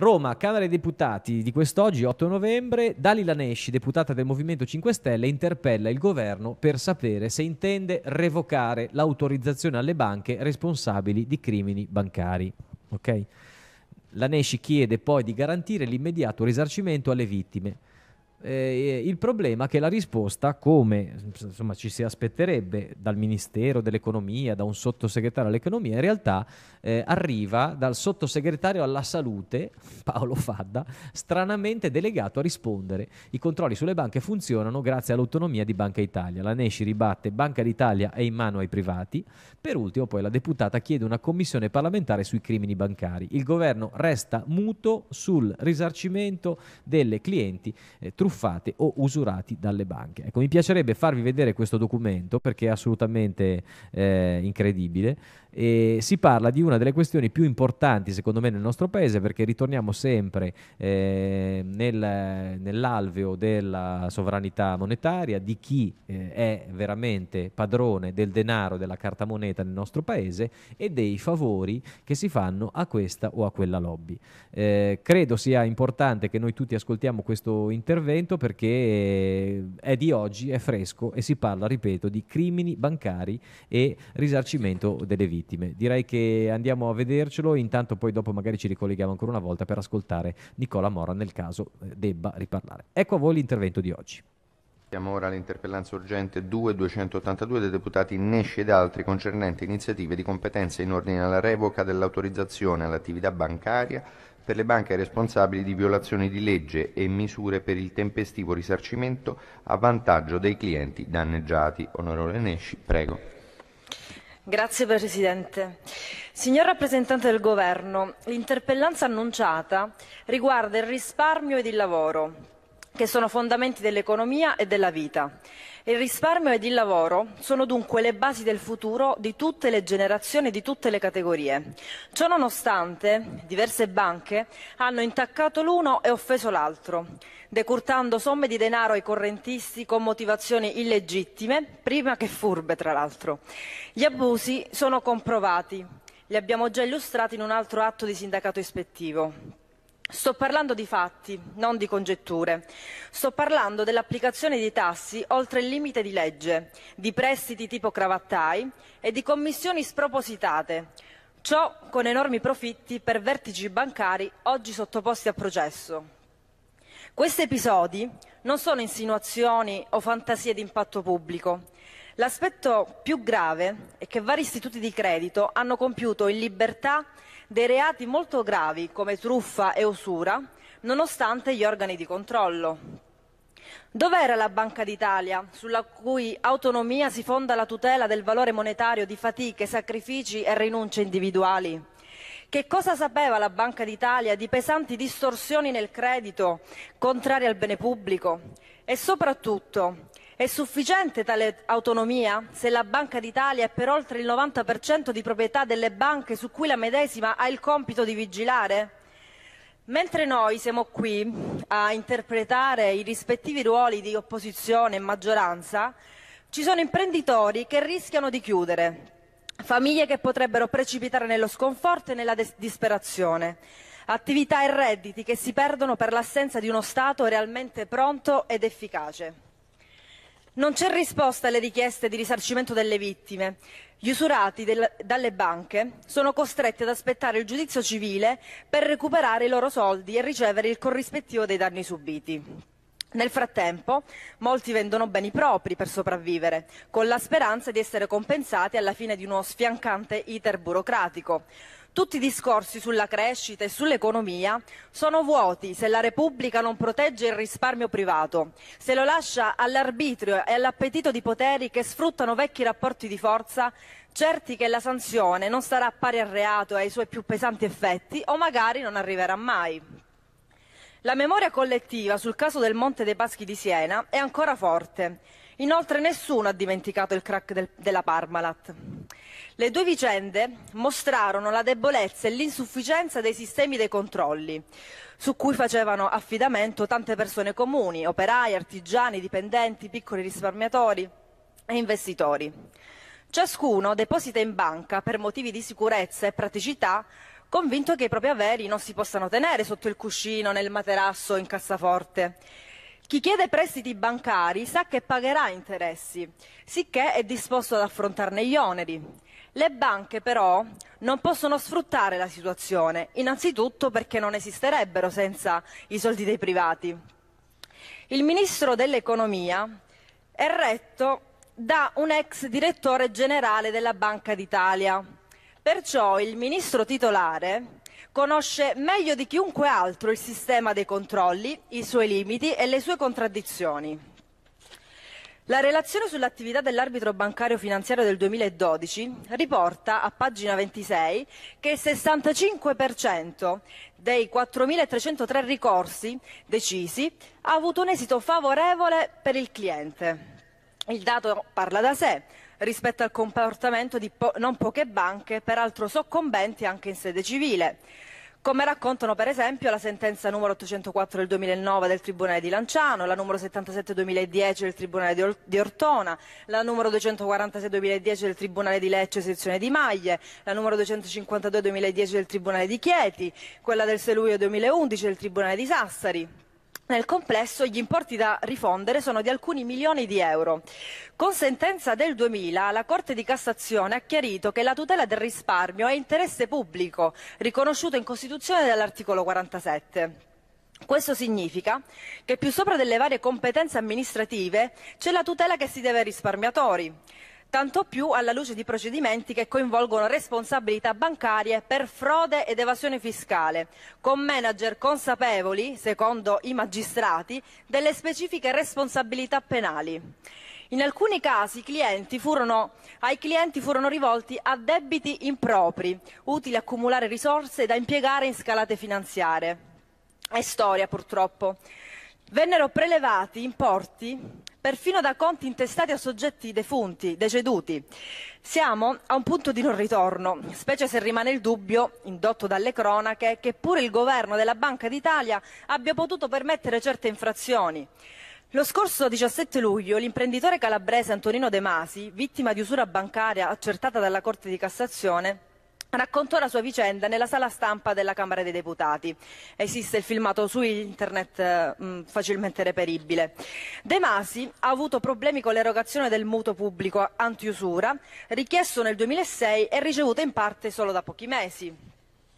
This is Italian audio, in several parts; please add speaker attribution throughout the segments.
Speaker 1: Roma, Camera dei Deputati di quest'oggi, 8 novembre, Dalila Nesci, deputata del Movimento 5 Stelle, interpella il governo per sapere se intende revocare l'autorizzazione alle banche responsabili di crimini bancari. Okay? La Nesci chiede poi di garantire l'immediato risarcimento alle vittime. Eh, il problema è che la risposta, come insomma, ci si aspetterebbe dal Ministero dell'Economia, da un sottosegretario all'economia, in realtà eh, arriva dal sottosegretario alla salute, Paolo Fadda, stranamente delegato a rispondere. I controlli sulle banche funzionano grazie all'autonomia di Banca Italia. La Nesci ribatte Banca d'Italia è in mano ai privati. Per ultimo poi la deputata chiede una commissione parlamentare sui crimini bancari. Il governo resta muto sul risarcimento delle clienti eh, truffati o usurati dalle banche. Ecco, mi piacerebbe farvi vedere questo documento perché è assolutamente eh, incredibile e si parla di una delle questioni più importanti secondo me nel nostro paese perché ritorniamo sempre eh, nel, nell'alveo della sovranità monetaria, di chi eh, è veramente padrone del denaro, della carta moneta nel nostro paese e dei favori che si fanno a questa o a quella lobby. Eh, credo sia importante che noi tutti ascoltiamo questo intervento argomento perché è di oggi, è fresco e si parla, ripeto, di crimini bancari e risarcimento delle vittime. Direi che andiamo a vedercelo, intanto poi dopo magari ci ricolleghiamo ancora una volta per ascoltare Nicola Mora nel caso debba riparlare. Ecco a voi l'intervento di oggi.
Speaker 2: Siamo ora all'interpellanza urgente 2.282 dei deputati Nesci ed altri concernente iniziative di competenza in ordine alla revoca dell'autorizzazione all'attività bancaria per le banche responsabili di violazioni di legge e misure per il tempestivo risarcimento a vantaggio dei clienti danneggiati. Onorevole Nesci, prego.
Speaker 3: Grazie Presidente. Signor rappresentante del Governo, l'interpellanza annunciata riguarda il risparmio ed il lavoro che sono fondamenti dell'economia e della vita. Il risparmio ed il lavoro sono dunque le basi del futuro di tutte le generazioni e di tutte le categorie. Ciò nonostante, diverse banche hanno intaccato l'uno e offeso l'altro, decurtando somme di denaro ai correntisti con motivazioni illegittime, prima che furbe tra l'altro. Gli abusi sono comprovati, li abbiamo già illustrati in un altro atto di sindacato ispettivo. Sto parlando di fatti, non di congetture. Sto parlando dell'applicazione di tassi oltre il limite di legge, di prestiti tipo cravattai e di commissioni spropositate. Ciò con enormi profitti per vertici bancari oggi sottoposti a processo. Questi episodi non sono insinuazioni o fantasie di impatto pubblico. L'aspetto più grave è che vari istituti di credito hanno compiuto in libertà dei reati molto gravi come truffa e usura, nonostante gli organi di controllo. Dov'era la Banca d'Italia, sulla cui autonomia si fonda la tutela del valore monetario di fatiche, sacrifici e rinunce individuali? Che cosa sapeva la Banca d'Italia di pesanti distorsioni nel credito, contrarie al bene pubblico? E soprattutto, è sufficiente tale autonomia se la Banca d'Italia è per oltre il 90% di proprietà delle banche su cui la medesima ha il compito di vigilare? Mentre noi siamo qui a interpretare i rispettivi ruoli di opposizione e maggioranza, ci sono imprenditori che rischiano di chiudere, famiglie che potrebbero precipitare nello sconforto e nella disperazione, attività e redditi che si perdono per l'assenza di uno Stato realmente pronto ed efficace. Non c'è risposta alle richieste di risarcimento delle vittime. Gli usurati del- dalle banche sono costretti ad aspettare il giudizio civile per recuperare i loro soldi e ricevere il corrispettivo dei danni subiti. Nel frattempo, molti vendono beni propri per sopravvivere, con la speranza di essere compensati alla fine di uno sfiancante iter burocratico. Tutti i discorsi sulla crescita e sull'economia sono vuoti se la Repubblica non protegge il risparmio privato, se lo lascia all'arbitrio e all'appetito di poteri che sfruttano vecchi rapporti di forza certi che la sanzione non sarà pari al reato e ai suoi più pesanti effetti o magari non arriverà mai. La memoria collettiva sul caso del Monte dei Paschi di Siena è ancora forte. Inoltre nessuno ha dimenticato il crack del, della Parmalat. Le due vicende mostrarono la debolezza e l'insufficienza dei sistemi dei controlli, su cui facevano affidamento tante persone comuni, operai, artigiani, dipendenti, piccoli risparmiatori e investitori. Ciascuno deposita in banca, per motivi di sicurezza e praticità, convinto che i propri averi non si possano tenere sotto il cuscino, nel materasso o in cassaforte. Chi chiede prestiti bancari sa che pagherà interessi, sicché è disposto ad affrontarne gli oneri. Le banche però non possono sfruttare la situazione, innanzitutto perché non esisterebbero senza i soldi dei privati. Il ministro dell'economia è retto da un ex direttore generale della Banca d'Italia. Perciò il ministro titolare conosce meglio di chiunque altro il sistema dei controlli, i suoi limiti e le sue contraddizioni. La relazione sull'attività dell'arbitro bancario finanziario del 2012 riporta a pagina 26 che il 65% dei 4.303 ricorsi decisi ha avuto un esito favorevole per il cliente. Il dato parla da sé rispetto al comportamento di po non poche banche, peraltro soccombenti anche in sede civile come raccontano per esempio la sentenza numero 804 del 2009 del Tribunale di Lanciano, la numero 77 2010 del Tribunale di Ortona, la numero 246 2010 del Tribunale di Lecce sezione di Maglie, la numero 252 2010 del Tribunale di Chieti, quella del 6 luglio 2011 del Tribunale di Sassari. Nel complesso gli importi da rifondere sono di alcuni milioni di euro. Con sentenza del 2000 la Corte di Cassazione ha chiarito che la tutela del risparmio è interesse pubblico, riconosciuto in Costituzione dall'articolo 47. Questo significa che più sopra delle varie competenze amministrative c'è la tutela che si deve ai risparmiatori tanto più alla luce di procedimenti che coinvolgono responsabilità bancarie per frode ed evasione fiscale, con manager consapevoli, secondo i magistrati, delle specifiche responsabilità penali. In alcuni casi clienti furono, ai clienti furono rivolti a debiti impropri, utili a accumulare risorse da impiegare in scalate finanziarie. È storia, purtroppo. Vennero prelevati importi perfino da conti intestati a soggetti defunti, deceduti. Siamo a un punto di non ritorno, specie se rimane il dubbio, indotto dalle cronache, che pure il governo della Banca d'Italia abbia potuto permettere certe infrazioni. Lo scorso 17 luglio l'imprenditore calabrese Antonino De Masi, vittima di usura bancaria accertata dalla Corte di Cassazione, raccontò la sua vicenda nella sala stampa della Camera dei Deputati. Esiste il filmato su internet eh, mh, facilmente reperibile. De Masi ha avuto problemi con l'erogazione del mutuo pubblico antiusura, richiesto nel 2006 e ricevuto in parte solo da pochi mesi.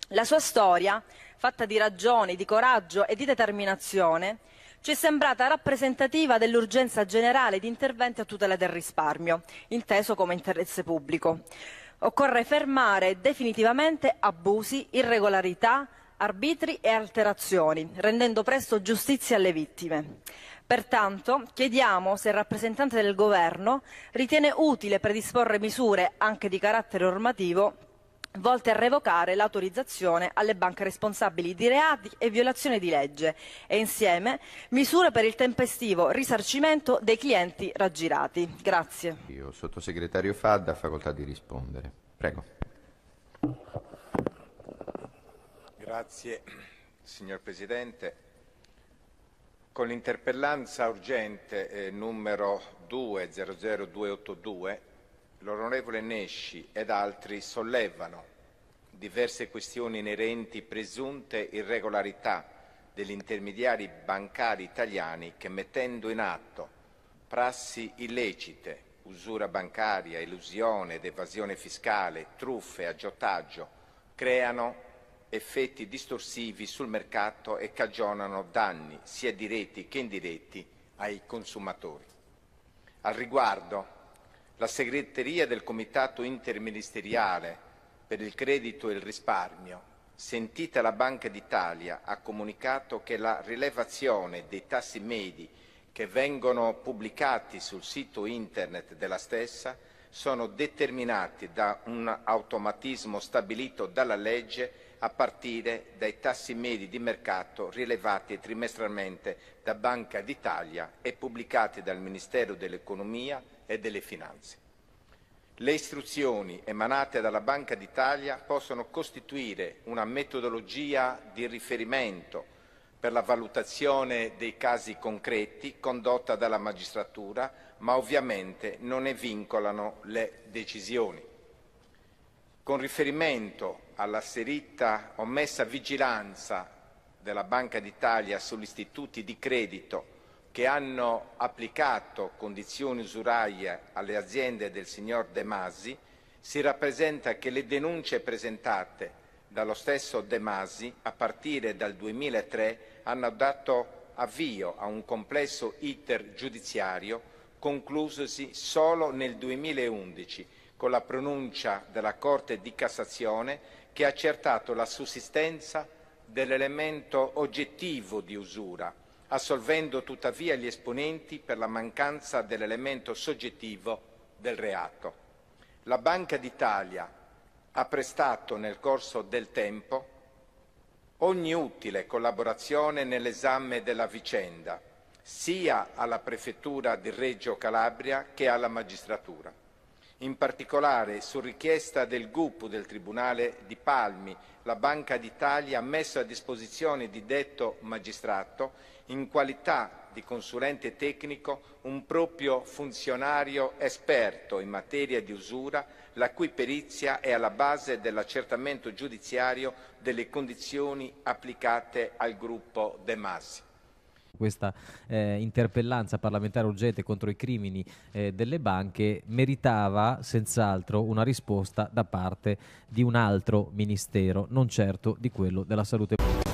Speaker 3: La sua storia, fatta di ragioni, di coraggio e di determinazione, ci è sembrata rappresentativa dell'urgenza generale di interventi a tutela del risparmio, inteso come interesse pubblico. Occorre fermare definitivamente abusi, irregolarità, arbitri e alterazioni, rendendo presto giustizia alle vittime. Pertanto chiediamo se il rappresentante del Governo ritiene utile predisporre misure anche di carattere normativo volte a revocare l'autorizzazione alle banche responsabili di reati e violazione di legge e insieme misure per il tempestivo risarcimento dei clienti raggirati. Grazie.
Speaker 2: Io, sottosegretario Fadda, facoltà di rispondere. Prego. Grazie, signor Presidente. Con l'interpellanza urgente eh, numero 200282 l'onorevole Nesci ed altri sollevano diverse questioni inerenti presunte irregolarità degli intermediari bancari italiani che mettendo in atto prassi illecite, usura bancaria, illusione ed evasione fiscale, truffe, aggiottaggio, creano effetti distorsivi sul mercato e cagionano danni sia diretti che indiretti ai consumatori. Al riguardo la segreteria del Comitato interministeriale per il credito e il risparmio, sentita la Banca d'Italia, ha comunicato che la rilevazione dei tassi medi che vengono pubblicati sul sito internet della stessa sono determinati da un automatismo stabilito dalla legge a partire dai tassi medi di mercato rilevati trimestralmente da Banca d'Italia e pubblicati dal Ministero dell'Economia e delle finanze. Le istruzioni emanate dalla Banca d'Italia possono costituire una metodologia di riferimento per la valutazione dei casi concreti condotta dalla magistratura, ma ovviamente non ne vincolano le decisioni. Con riferimento all'asserita omessa vigilanza della Banca d'Italia sugli istituti di credito che hanno applicato condizioni usuraie alle aziende del signor De Masi, si rappresenta che le denunce presentate dallo stesso De Masi a partire dal 2003 hanno dato avvio a un complesso iter giudiziario conclusosi solo nel 2011 con la pronuncia della Corte di Cassazione che ha accertato la sussistenza dell'elemento oggettivo di usura assolvendo tuttavia gli esponenti per la mancanza dell'elemento soggettivo del reato. La Banca d'Italia ha prestato nel corso del tempo ogni utile collaborazione nell'esame della vicenda, sia alla Prefettura di Reggio Calabria che alla Magistratura in particolare, su richiesta del GUP del Tribunale di Palmi, la Banca d'Italia ha messo a disposizione di detto magistrato, in qualità di consulente tecnico, un proprio funzionario esperto in materia di usura, la cui perizia è alla base dell'accertamento giudiziario delle condizioni applicate al gruppo De Masi
Speaker 1: questa eh, interpellanza parlamentare urgente contro i crimini eh, delle banche meritava senz'altro una risposta da parte di un altro ministero, non certo di quello della salute pubblica.